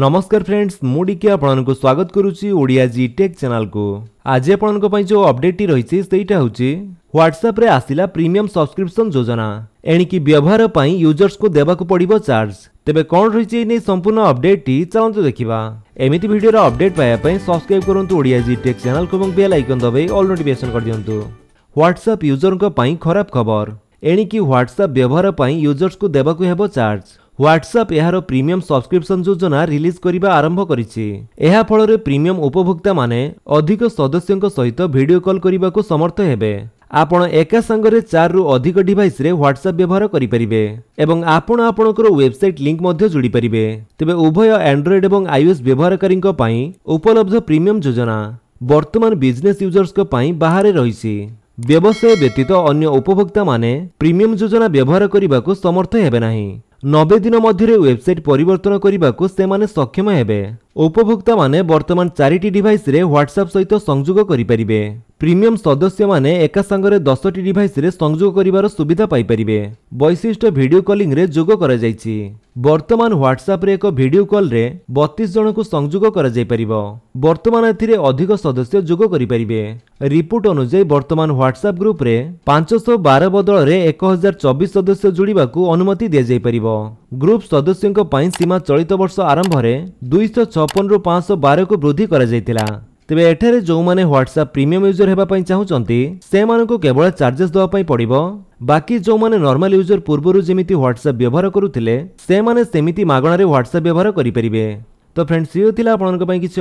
ନମସ୍କାର ଫ୍ରେଣ୍ଡସ୍ ମୁଁ ଡିକେ ଆପଣଙ୍କୁ ସ୍ୱାଗତ କରୁଛି ଓଡ଼ିଆ ଜି ଟେକ୍ ଚ୍ୟାନେଲକୁ ଆଜି ଆପଣଙ୍କ ପାଇଁ ଯେଉଁ ଅପଡେଟ୍ଟି ରହିଛି ସେଇଟା ହେଉଛି ହ୍ୱାଟ୍ସଆପ୍ରେ ଆସିଲା ପ୍ରିମିୟମ୍ ସବସ୍କ୍ରିପ୍ସନ୍ ଯୋଜନା ଏଣିକି ବ୍ୟବହାର ପାଇଁ ୟୁଜର୍ସକୁ ଦେବାକୁ ପଡ଼ିବ ଚାର୍ଜ ତେବେ କ'ଣ ରହିଛି ଏ ନେଇ ସମ୍ପୂର୍ଣ୍ଣ ଅପଡେଟ୍ଟି ଚାଲନ୍ତୁ ଦେଖିବା ଏମିତି ଭିଡ଼ିଓର ଅପଡେଟ୍ ପାଇବା ପାଇଁ ସବସ୍କ୍ରାଇବ୍ କରନ୍ତୁ ଓଡ଼ିଆ ଜି ଟେକ୍ ଚ୍ୟାନେଲକୁ ଏବଂ ବେଲ୍ ଆଇକନ୍ ଦବାଇ ଅଲ୍ ନୋଟିଫିକେସନ୍ କରିଦିଅନ୍ତୁ ହ୍ୱାଟ୍ସଆପ୍ ୟୁଜର୍ଙ୍କ ପାଇଁ ଖରାପ ଖବର ଏଣିକି ହ୍ୱାଟ୍ସଆପ୍ ବ୍ୟବହାର ପାଇଁ ୟୁଜର୍ସକୁ ଦେବାକୁ ହେବ ଚାର୍ଜ ହ୍ୱାଟ୍ସଆପ୍ ଏହାର ପ୍ରିମିୟମ୍ ସବସ୍କ୍ରିପ୍ସନ୍ ଯୋଜନା ରିଲିଜ୍ କରିବା ଆରମ୍ଭ କରିଛି ଏହା ଫଳରେ ପ୍ରିମିୟମ୍ ଉପଭୋକ୍ତାମାନେ ଅଧିକ ସଦସ୍ୟଙ୍କ ସହିତ ଭିଡିଓ କଲ୍ କରିବାକୁ ସମର୍ଥ ହେବେ ଆପଣ ଏକା ସାଙ୍ଗରେ ଚାରିରୁ ଅଧିକ ଡିଭାଇସ୍ରେ ହ୍ୱାଟ୍ସଆପ୍ ବ୍ୟବହାର କରିପାରିବେ ଏବଂ ଆପଣ ଆପଣଙ୍କର ୱେବସାଇଟ୍ ଲିଙ୍କ୍ ମଧ୍ୟ ଯୋଡ଼ିପାରିବେ ତେବେ ଉଭୟ ଆଣ୍ଡ୍ରଏଡ୍ ଏବଂ ଆଇଓଏସ୍ ବ୍ୟବହାରକାରୀଙ୍କ ପାଇଁ ଉପଲବ୍ଧ ପ୍ରିମିୟମ୍ ଯୋଜନା ବର୍ତ୍ତମାନ ବିଜନେସ୍ ୟୁଜର୍ସଙ୍କ ପାଇଁ ବାହାରେ ରହିଛି ବ୍ୟବସାୟ ବ୍ୟତୀତ ଅନ୍ୟ ଉପଭୋକ୍ତାମାନେ ପ୍ରିମିୟମ୍ ଯୋଜନା ବ୍ୟବହାର କରିବାକୁ ସମର୍ଥ ହେବେ ନାହିଁ নবে দিন মধ্যে ওয়েবসাইট পরিবর্তন করা সে সক্ষম হবে উপভোক্তা মানে বর্তমান চারিটি ডিভাইসে হোয়াটসঅ্যাপ সহ সংযোগ করে ପ୍ରିମିୟମ୍ ସଦସ୍ୟମାନେ ଏକାସାଙ୍ଗରେ ଦଶଟି ଡିଭାଇସ୍ରେ ସଂଯୋଗ କରିବାର ସୁବିଧା ପାଇପାରିବେ ବୈଶିଷ୍ଟ ଭିଡ଼ିଓ କଲିଂରେ ଯୋଗ କରାଯାଇଛି ବର୍ତ୍ତମାନ ହ୍ୱାଟ୍ସଆପ୍ରେ ଏକ ଭିଡ଼ିଓ କଲ୍ରେ ବତିଶ ଜଣଙ୍କୁ ସଂଯୋଗ କରାଯାଇପାରିବ ବର୍ତ୍ତମାନ ଏଥିରେ ଅଧିକ ସଦସ୍ୟ ଯୋଗ କରିପାରିବେ ରିପୋର୍ଟ ଅନୁଯାୟୀ ବର୍ତ୍ତମାନ ହ୍ୱାଟ୍ସଆପ୍ ଗ୍ରୁପ୍ରେ ପାଞ୍ଚଶହ ବାର ବଦଳରେ ଏକ ହଜାର ଚବିଶ ସଦସ୍ୟ ଯୋଡ଼ିବାକୁ ଅନୁମତି ଦିଆଯାଇପାରିବ ଗ୍ରୁପ୍ ସଦସ୍ୟଙ୍କ ପାଇଁ ସୀମା ଚଳିତ ବର୍ଷ ଆରମ୍ଭରେ ଦୁଇଶହ ଛପନରୁ ପାଞ୍ଚଶହ ବାରକୁ ବୃଦ୍ଧି କରାଯାଇଥିଲା ᱛᱮবে ᱮᱴᱟᱨᱮ ᱡᱚᱢᱟᱱᱮ ᱣᱟᱴᱥᱟᱯ ᱯᱨᱤᱢᱤᱭᱩᱢ ᱭᱩᱡᱟᱨ ᱦᱮᱵᱟ ᱯᱟᱭ ᱪᱟᱦᱩ ᱪᱟᱱᱛᱮ ᱥᱮᱢᱟᱱᱚ ᱠᱚ ᱠᱮᱵᱚᱞᱮ ᱪᱟᱨᱡᱮᱥ ᱫᱚᱣᱟ ᱯᱟᱭ ᱯᱚᱰᱤᱵᱚ ᱵᱟᱠᱤ ᱡᱚᱢᱟᱱᱮ ᱱᱚᱨᱢᱟᱞ ᱭᱩᱡᱟᱨ ᱯᱩᱨᱵᱚᱨᱩ ᱡᱮᱢᱤᱛᱤ ᱣᱟᱴᱥᱟᱯ ᱵᱮᱵᱷᱟᱨ ᱠᱟᱹᱨᱩᱛᱤᱞᱮ ᱥᱮᱢᱟᱱᱮ ᱥᱮᱢᱤᱛᱤ ᱢᱟᱜᱟᱱᱟ ᱨᱮ ᱣᱟᱴᱥᱟᱯ ᱵᱮᱵᱷᱟᱨ ᱠᱟᱹᱨᱤ ᱯᱟᱹᱨᱤᱵᱮ ᱛᱚ ᱯᱷᱨᱮᱱᱰᱥ ᱥᱤᱭᱚ ᱛᱤᱞᱟ ᱟᱯᱱᱚᱱᱠᱚ ᱯᱟᱭ ᱠᱤᱪᱷ